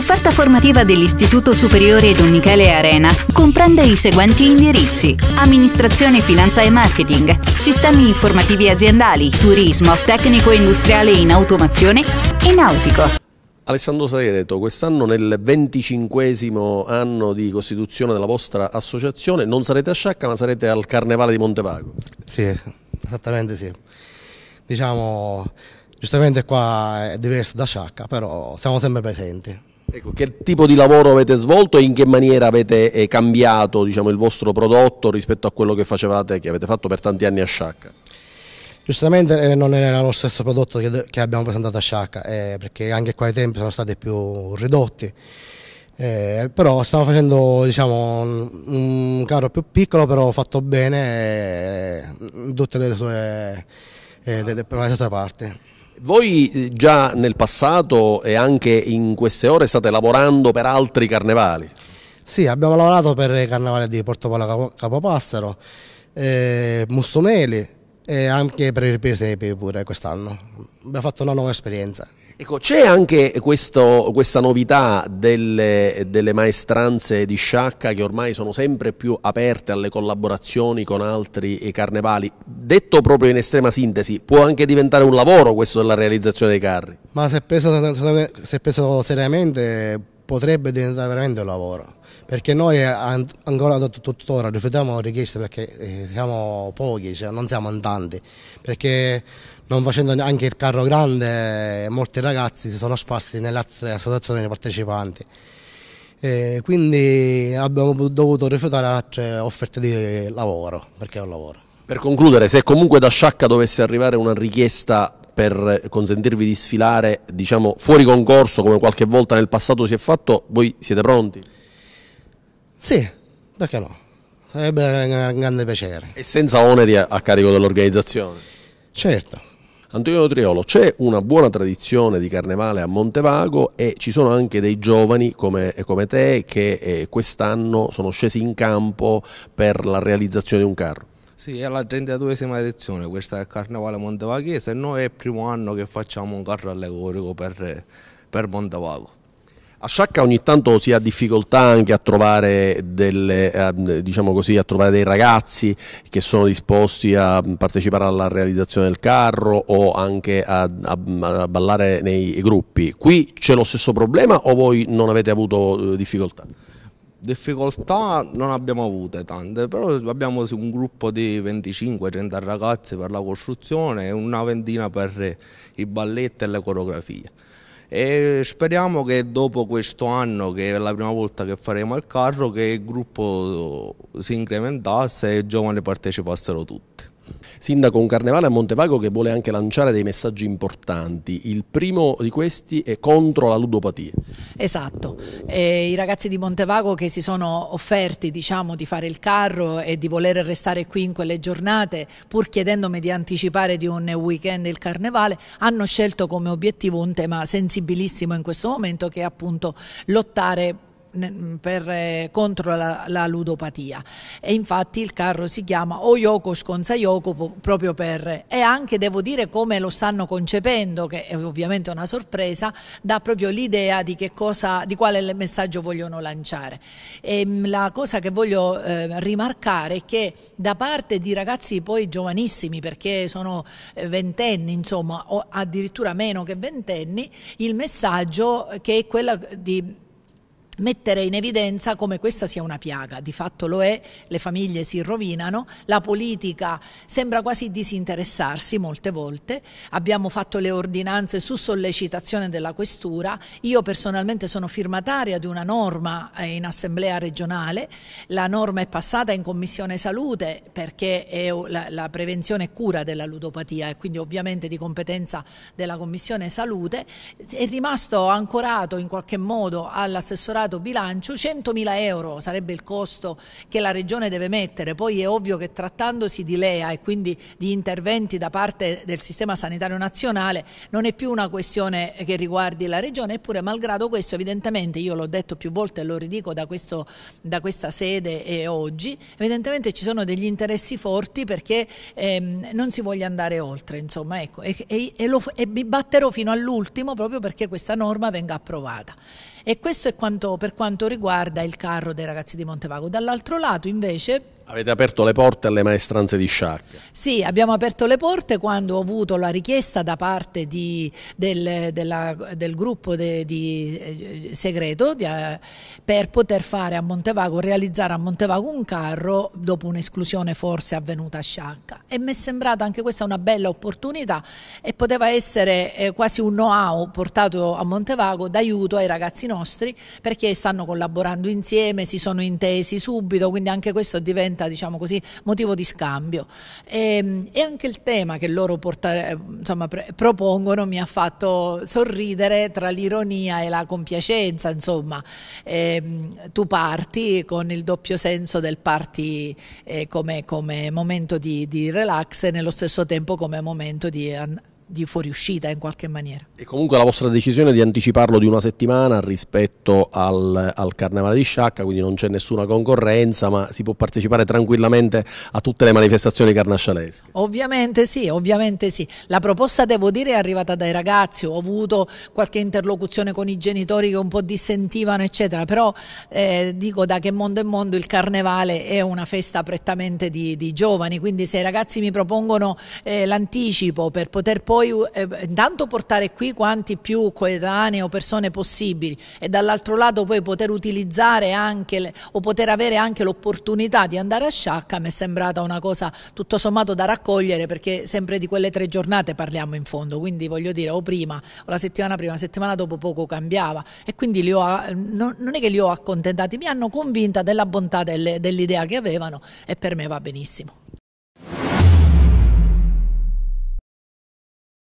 L'offerta formativa dell'Istituto Superiore Don Michele Arena comprende i seguenti indirizzi: Amministrazione, Finanza e Marketing, Sistemi informativi aziendali, Turismo, Tecnico industriale in automazione e Nautico. Alessandro Sareto, quest'anno nel venticinquesimo anno di costituzione della vostra associazione non sarete a Sciacca ma sarete al Carnevale di Montepago. Sì, esattamente sì. Diciamo, giustamente qua è diverso da Sciacca, però siamo sempre presenti. Ecco, che tipo di lavoro avete svolto e in che maniera avete eh, cambiato diciamo, il vostro prodotto rispetto a quello che facevate, che avete fatto per tanti anni a Sciacca? Giustamente eh, non era lo stesso prodotto che, abbiamo presentato a Sciacca, eh, perché anche qua i tempi sono stati più ridotti. Eh, però stiamo facendo diciamo, un carro più piccolo, però fatto bene eh, in tutte le sue, eh, le, le sue parti. Voi eh, già nel passato e anche in queste ore state lavorando per altri carnevali? Sì, abbiamo lavorato per il carnevale di Porto Portopala Capopassaro, eh, Mussomeli e anche per il Presepe pure quest'anno. Abbiamo fatto una nuova esperienza. Ecco, c'è anche questo, questa novità delle, delle, maestranze di Sciacca che ormai sono sempre più aperte alle collaborazioni con altri carnevali. Detto proprio in estrema sintesi, può anche diventare un lavoro questo della realizzazione dei carri? Ma se preso, se preso seriamente potrebbe diventare veramente un lavoro, perché noi ancora tuttora rifiutiamo richieste perché eh, siamo pochi, cioè non siamo in tanti, perché non facendo neanche il carro grande molti ragazzi si sono sparsi nelle altre associazioni partecipanti. E eh, quindi abbiamo dovuto rifiutare altre offerte di lavoro, perché è un lavoro. Per concludere, se comunque da Sciacca dovesse arrivare una richiesta per eh, consentirvi di sfilare diciamo, fuori concorso come qualche volta nel passato si è fatto, voi siete pronti? Sì, perché no? Sarebbe un grande piacere. E senza oneri a carico dell'organizzazione? Certo. Antonio Triolo, c'è una buona tradizione di carnevale a Montevago e ci sono anche dei giovani come, eh, come te che eh, quest'anno sono scesi in campo per la realizzazione di un carro. Sì, è la 32esima edizione, questa è il Carnevale Montevaghese e noi è il primo anno che facciamo un carro allegorico per, per Montevago. A Sciacca ogni tanto si ha difficoltà anche a trovare, delle, eh, diciamo così, a trovare, dei ragazzi che sono disposti a partecipare alla realizzazione del carro o anche a, a, a ballare nei gruppi. Qui c'è lo stesso problema o voi non avete avuto eh, difficoltà? Difficoltà non abbiamo avute tante, però abbiamo un gruppo di 25-30 ragazzi per la costruzione e una ventina per i balletti e le coreografie. E speriamo che dopo questo anno, che è la prima volta che faremo il carro, che il gruppo si incrementasse e i giovani partecipassero tutti. Sindaco, un carnevale a Montevago che vuole anche lanciare dei messaggi importanti. Il primo di questi è contro la ludopatia. Esatto, e eh, i ragazzi di Montevago che si sono offerti diciamo, di fare il carro e di voler restare qui in quelle giornate, pur chiedendomi di anticipare di un weekend il carnevale, hanno scelto come obiettivo un tema sensibilissimo in questo momento che è appunto lottare per, eh, contro la, la, ludopatia e infatti il carro si chiama Oyoko Yoko proprio per e anche devo dire come lo stanno concependo che è ovviamente una sorpresa dà proprio l'idea di, cosa, di quale messaggio vogliono lanciare e ehm, la cosa che voglio eh, rimarcare è che da parte di ragazzi poi giovanissimi perché sono eh, ventenni insomma o addirittura meno che ventenni il messaggio eh, che è quello di mettere in evidenza come questa sia una piaga, di fatto lo è, le famiglie si rovinano, la politica sembra quasi disinteressarsi molte volte, abbiamo fatto le ordinanze su sollecitazione della questura, io personalmente sono firmataria di una norma eh, in assemblea regionale, la norma è passata in commissione salute perché è la, prevenzione e cura della ludopatia e quindi ovviamente di competenza della commissione salute, è rimasto ancorato in qualche modo all'assessorato Stato bilancio, 100.000 euro sarebbe il costo che la Regione deve mettere, poi è ovvio che trattandosi di LEA e quindi di interventi da parte del Sistema Sanitario Nazionale non è più una questione che riguardi la Regione, eppure malgrado questo evidentemente, io l'ho detto più volte e lo ridico da, questo, da questa sede e oggi, evidentemente ci sono degli interessi forti perché ehm, non si voglia andare oltre, insomma, ecco, e, e, e, lo, e mi batterò fino all'ultimo proprio perché questa norma venga approvata. E questo è quanto per quanto riguarda il carro dei ragazzi di Montevago. Dall'altro lato invece Avete aperto le porte alle maestranze di Sciac? Sì, abbiamo aperto le porte quando ho avuto la richiesta da parte di, del, della, del, gruppo de, di, eh, segreto di, eh, per poter fare a Montevago, realizzare a Montevago un carro dopo un'esclusione forse avvenuta a Sciacca. E mi è sembrata anche questa una bella opportunità e poteva essere eh, quasi un know-how portato a Montevago d'aiuto ai ragazzi nostri perché stanno collaborando insieme, si sono intesi subito, quindi anche questo diventa diventa diciamo così, motivo di scambio. E, ehm, e, anche il tema che loro portare, eh, insomma, pre- propongono mi ha fatto sorridere tra l'ironia e la compiacenza. Insomma, e, ehm, tu parti con il doppio senso del parti eh, come, come, momento di, di relax e nello stesso tempo come momento di an- di fuoriuscita in qualche maniera. E comunque la vostra decisione di anticiparlo di una settimana rispetto al, al Carnevale di Sciacca, quindi non c'è nessuna concorrenza, ma si può partecipare tranquillamente a tutte le manifestazioni carnascialesche. Ovviamente sì, ovviamente sì. La proposta, devo dire, è arrivata dai ragazzi, ho avuto qualche interlocuzione con i genitori che un po' dissentivano, eccetera, però eh, dico da che mondo è mondo il Carnevale è una festa prettamente di, di giovani, quindi se i ragazzi mi propongono eh, l'anticipo per poter poi poi eh, intanto portare qui quanti più coetanei o persone possibili e dall'altro lato poi poter utilizzare anche le, o poter avere anche l'opportunità di andare a Sciacca mi è sembrata una cosa tutto sommato da raccogliere perché sempre di quelle tre giornate parliamo in fondo, quindi voglio dire o prima o la settimana prima, la settimana dopo poco cambiava e quindi li ho, eh, non, non è che li ho accontentati, mi hanno convinta della bontà delle, dell'idea che avevano e per me va benissimo.